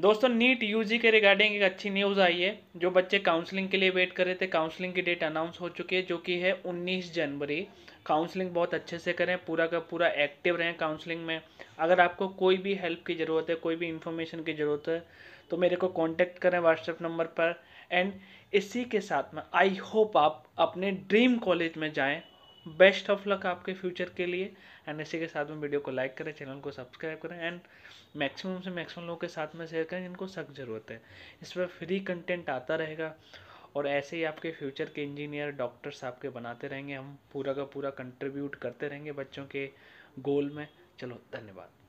दोस्तों NEET UG के regarding एक अच्छी न्यूज़ आई है जो बच्चे काउंसलिंग के लिए वेट कर रहे थे काउंसलिंग की डेट अनाउंस हो चुकी है जो कि है 19 जनवरी काउंसलिंग बहुत अच्छे से करें पूरा का पूरा एक्टिव रहें काउंसलिंग में अगर आपको कोई भी हेल्प की ज़रूरत है कोई भी इंफॉर्मेशन की ज़रूरत है तो मेरे को कॉन्टैक्ट करें व्हाट्सएप नंबर पर एंड इसी के साथ में आई होप आप अपने ड्रीम कॉलेज में जाएँ बेस्ट ऑफ लक आपके फ्यूचर के लिए एंड इसी के साथ में वीडियो को लाइक करें चैनल को सब्सक्राइब करें एंड मैक्सिमम से मैक्सिमम लोगों के साथ में शेयर करें जिनको सख्त ज़रूरत है इस पर फ्री कंटेंट आता रहेगा और ऐसे ही आपके फ्यूचर के इंजीनियर डॉक्टर्स आपके बनाते रहेंगे हम पूरा का पूरा कंट्रीब्यूट करते रहेंगे बच्चों के गोल में चलो धन्यवाद